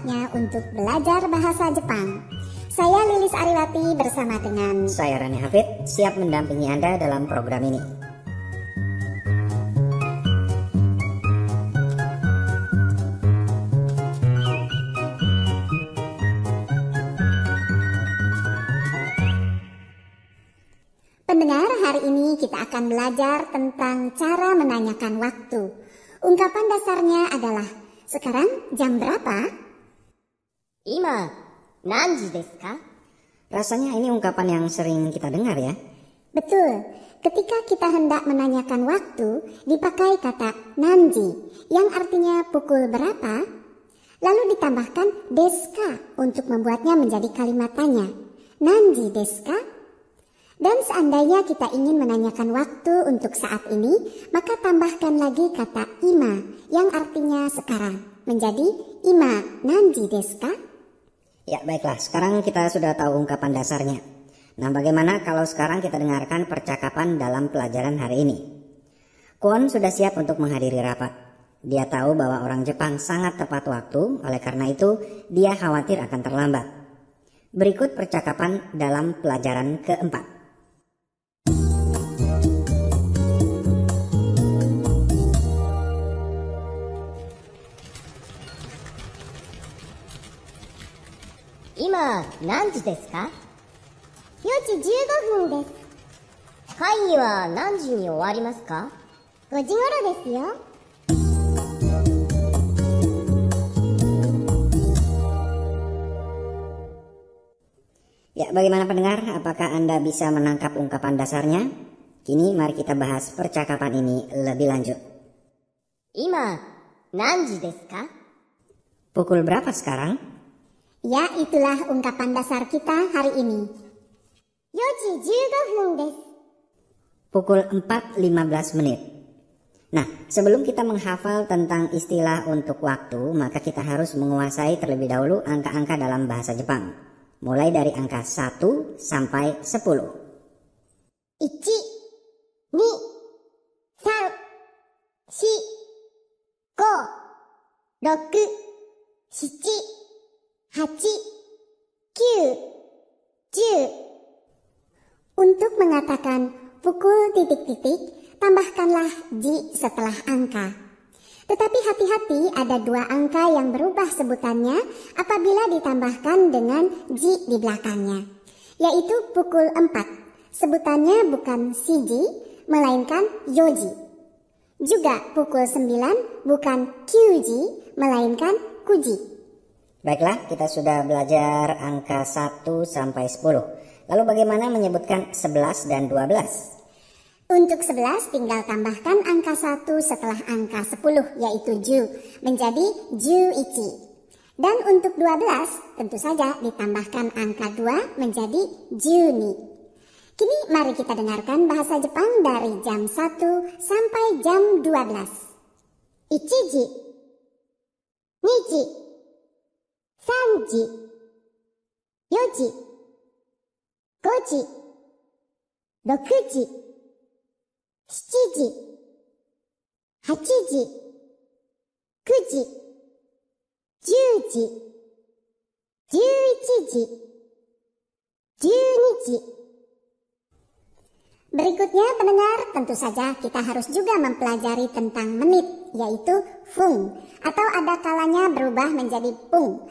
saatnya untuk belajar bahasa Jepang. Saya Lilis Ariwati bersama dengan saya Rani Hafid siap mendampingi Anda dalam program ini. Pendengar, hari ini kita akan belajar tentang cara menanyakan waktu. Ungkapan dasarnya adalah sekarang jam berapa? ima, 今、何時ですか Rasanya ini ungkapan yang sering kita dengar ya. Betul. Ketika kita hendak menanyakan waktu, dipakai kata nanji yang artinya pukul berapa, lalu ditambahkan deska untuk membuatnya menjadi kalimat tanya. Nanji deska? Dan seandainya kita ingin menanyakan waktu untuk saat ini, maka tambahkan lagi kata ima yang artinya sekarang menjadi ima nanji deska. Ya, baiklah. Sekarang kita sudah tahu ungkapan dasarnya. Nah, bagaimana kalau sekarang kita dengarkan percakapan dalam pelajaran hari ini? Kwon sudah siap untuk menghadiri rapat. Dia tahu bahwa orang Jepang sangat tepat waktu, oleh karena itu dia khawatir akan terlambat. Berikut percakapan dalam pelajaran keempat. 今何時ですか ?4 時15分です。会議は何時に終わりますか ?5 時頃ですよ。Ya, bagaimana pendengar? Apakah Anda bisa menangkap ungkapan dasarnya? Kini mari kita bahas percakapan ini lebih lanjut. Ima, nanji desu ka? Pukul berapa sekarang? Ya, itulah ungkapan dasar kita hari ini. Yoji des. Pukul 4.15 menit. Nah, sebelum kita menghafal tentang istilah untuk waktu, maka kita harus menguasai terlebih dahulu angka-angka dalam bahasa Jepang. Mulai dari angka 1 sampai 10. Ichi, ni, san, shi, go, roku, shichi, Q, 10. Untuk mengatakan pukul titik-titik, tambahkanlah J setelah angka. Tetapi hati-hati ada dua angka yang berubah sebutannya apabila ditambahkan dengan J di belakangnya, yaitu pukul 4. Sebutannya bukan Cj melainkan yoji. Juga pukul 9 bukan kyuji, melainkan kuji. Baiklah, kita sudah belajar angka 1 sampai 10. Lalu bagaimana menyebutkan 11 dan 12? Untuk 11 tinggal tambahkan angka 1 setelah angka 10 yaitu ju menjadi juichi. Dan untuk 12 tentu saja ditambahkan angka 2 menjadi juni. Kini mari kita dengarkan bahasa Jepang dari jam 1 sampai jam 12. Ichiji Niji 時4時5時6時7時8時9時10時11時12 Berikutnya pendengar, tentu saja kita harus juga mempelajari tentang menit, yaitu fung, atau ada kalanya berubah menjadi pung.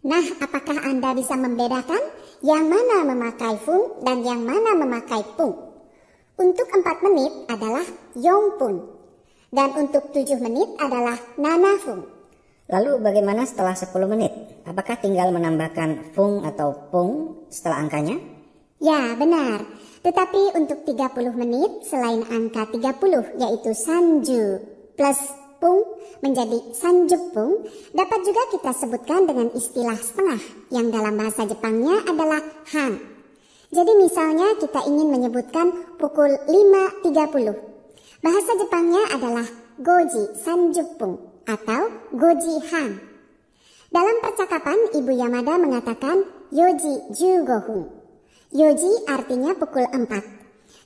Nah, apakah Anda bisa membedakan yang mana memakai fung dan yang mana memakai pung? Untuk 4 menit adalah yong pung dan untuk 7 menit adalah nanafung. Lalu bagaimana setelah 10 menit? Apakah tinggal menambahkan fung atau pung setelah angkanya? Ya, benar. Tetapi untuk 30 menit selain angka 30 yaitu sanju plus Pung menjadi San dapat juga kita sebutkan dengan istilah setengah yang dalam bahasa Jepangnya adalah Han. Jadi misalnya kita ingin menyebutkan pukul 5.30. Bahasa Jepangnya adalah Goji San atau Goji Han. Dalam percakapan Ibu Yamada mengatakan Yoji Jugohun. Yoji artinya pukul 4.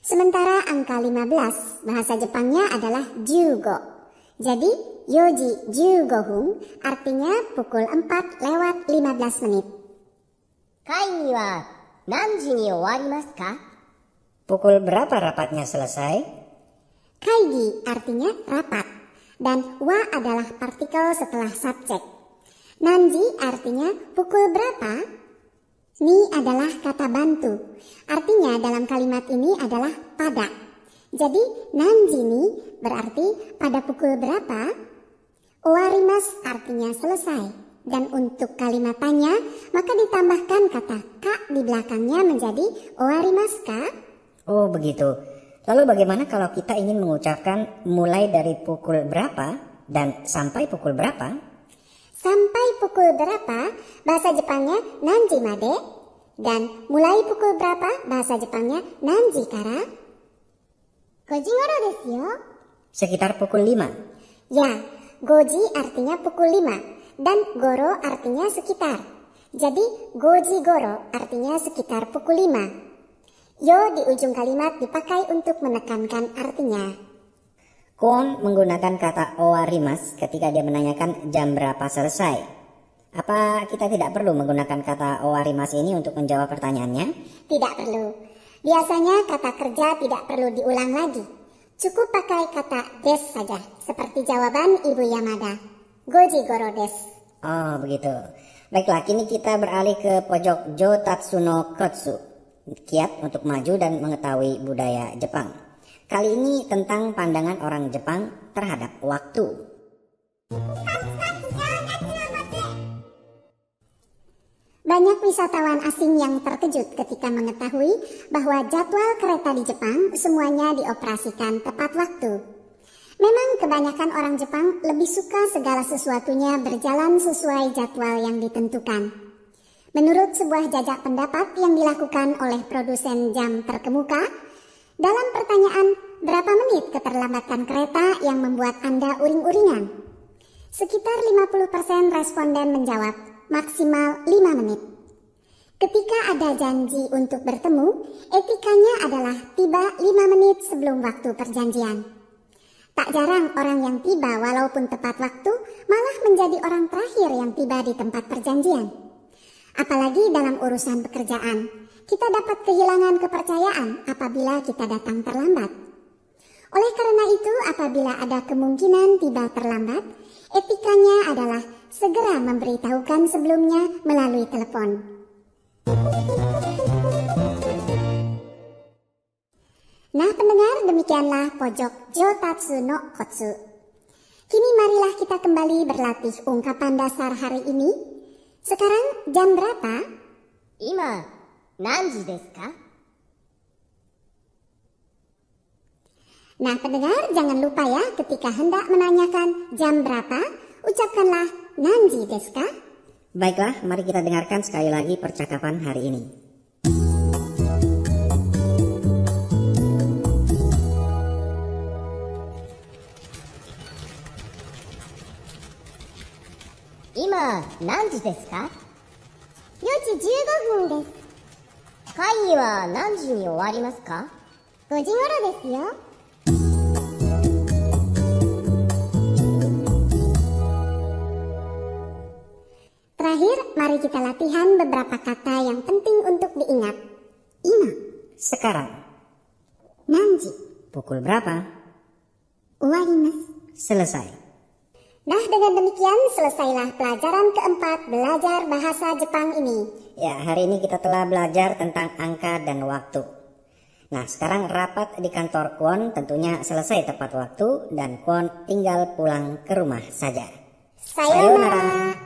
Sementara angka 15 bahasa Jepangnya adalah Jugo. Jadi Yoji Jugohung artinya pukul 4 lewat 15 menit. Kai wa nanji ni owarimasu ka? Pukul berapa rapatnya selesai? Kaigi artinya rapat dan wa adalah partikel setelah subjek. Nanji artinya pukul berapa? Ni adalah kata bantu. Artinya dalam kalimat ini adalah pada. Jadi nanjini berarti pada pukul berapa? Warimas artinya selesai. Dan untuk kalimatannya, maka ditambahkan kata ka di belakangnya menjadi warimas ka. Oh begitu. Lalu bagaimana kalau kita ingin mengucapkan mulai dari pukul berapa dan sampai pukul berapa? Sampai pukul berapa bahasa Jepangnya nanji made dan mulai pukul berapa bahasa Jepangnya nanji kara. Goji-goro ngoro yo? Sekitar pukul 5. Ya, goji artinya pukul 5 dan goro artinya sekitar. Jadi goji goro artinya sekitar pukul 5. Yo di ujung kalimat dipakai untuk menekankan artinya. Kon menggunakan kata owarimas ketika dia menanyakan jam berapa selesai. Apa kita tidak perlu menggunakan kata owarimas ini untuk menjawab pertanyaannya? Tidak perlu. Biasanya kata kerja tidak perlu diulang lagi. Cukup pakai kata des saja, seperti jawaban Ibu Yamada. Goji goro des. Oh, begitu. Baiklah, kini kita beralih ke pojok Jotatsuno Kotsu. Kiat untuk maju dan mengetahui budaya Jepang. Kali ini tentang pandangan orang Jepang terhadap waktu. Banyak wisatawan asing yang terkejut ketika mengetahui bahwa jadwal kereta di Jepang semuanya dioperasikan tepat waktu. Memang kebanyakan orang Jepang lebih suka segala sesuatunya berjalan sesuai jadwal yang ditentukan. Menurut sebuah jajak pendapat yang dilakukan oleh produsen jam terkemuka, dalam pertanyaan berapa menit keterlambatan kereta yang membuat Anda uring-uringan? Sekitar 50% responden menjawab maksimal 5 menit. Ketika ada janji untuk bertemu, etikanya adalah tiba 5 menit sebelum waktu perjanjian. Tak jarang orang yang tiba walaupun tepat waktu malah menjadi orang terakhir yang tiba di tempat perjanjian. Apalagi dalam urusan pekerjaan, kita dapat kehilangan kepercayaan apabila kita datang terlambat. Oleh karena itu, apabila ada kemungkinan tiba terlambat, etikanya adalah segera memberitahukan sebelumnya melalui telepon. Nah pendengar demikianlah pojok Jotatsu no Kotsu. Kini marilah kita kembali berlatih ungkapan dasar hari ini. Sekarang jam berapa? Ima, nanji desu ka? Nah pendengar jangan lupa ya ketika hendak menanyakan jam berapa, ucapkanlah 何時ですか Baiklah, mari kita dengarkan sekali lagi percakapan hari ini. Ima, nanji desu ka? 4時15分です。会議は何時に終わりますか ?5 時頃ですよ。Terakhir, mari kita latihan beberapa kata yang penting untuk diingat. Ima, sekarang. Nanji, pukul berapa? Uwarimas. selesai. Nah, dengan demikian selesailah pelajaran keempat belajar bahasa Jepang ini. Ya, hari ini kita telah belajar tentang angka dan waktu. Nah, sekarang rapat di kantor Kwon tentunya selesai tepat waktu dan Kwon tinggal pulang ke rumah saja. Sayonara. Sayonara.